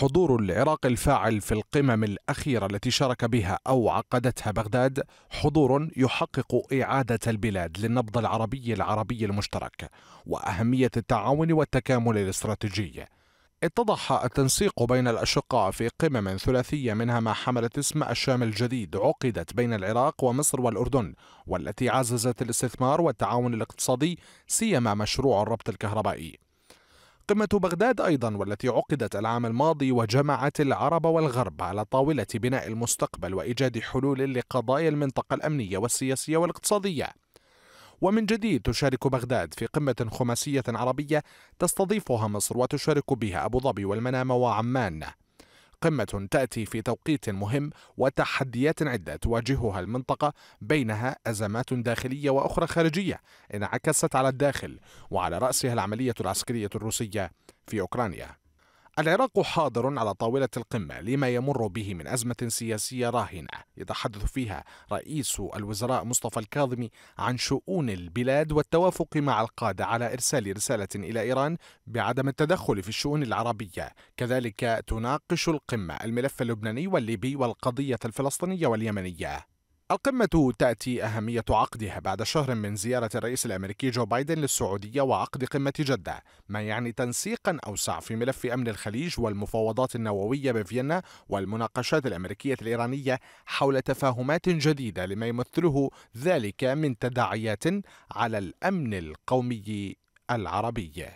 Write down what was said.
حضور العراق الفاعل في القمم الأخيرة التي شارك بها أو عقدتها بغداد حضور يحقق إعادة البلاد للنبض العربي العربي المشترك وأهمية التعاون والتكامل الاستراتيجي اتضح التنسيق بين الأشقاء في قمم ثلاثية منها ما حملت اسم الشام الجديد عقدت بين العراق ومصر والأردن والتي عززت الاستثمار والتعاون الاقتصادي سيما مشروع الربط الكهربائي قمة بغداد أيضا والتي عقدت العام الماضي وجمعت العرب والغرب على طاولة بناء المستقبل وإيجاد حلول لقضايا المنطقة الأمنية والسياسية والاقتصادية ومن جديد تشارك بغداد في قمة خماسية عربية تستضيفها مصر وتشارك بها أبو ظبي والمنامة وعمان قمة تأتي في توقيت مهم وتحديات عدة تواجهها المنطقة بينها أزمات داخلية وأخرى خارجية انعكست على الداخل وعلى رأسها العملية العسكرية الروسية في أوكرانيا العراق حاضر على طاولة القمة لما يمر به من أزمة سياسية راهنة يتحدث فيها رئيس الوزراء مصطفى الكاظمي عن شؤون البلاد والتوافق مع القادة على إرسال رسالة إلى إيران بعدم التدخل في الشؤون العربية كذلك تناقش القمة الملف اللبناني والليبي والقضية الفلسطينية واليمنية القمة تأتي أهمية عقدها بعد شهر من زيارة الرئيس الأمريكي جو بايدن للسعودية وعقد قمة جدة، ما يعني تنسيقا أوسع في ملف أمن الخليج والمفاوضات النووية بفيينا والمناقشات الأمريكية الإيرانية حول تفاهمات جديدة لما يمثله ذلك من تداعيات على الأمن القومي العربي.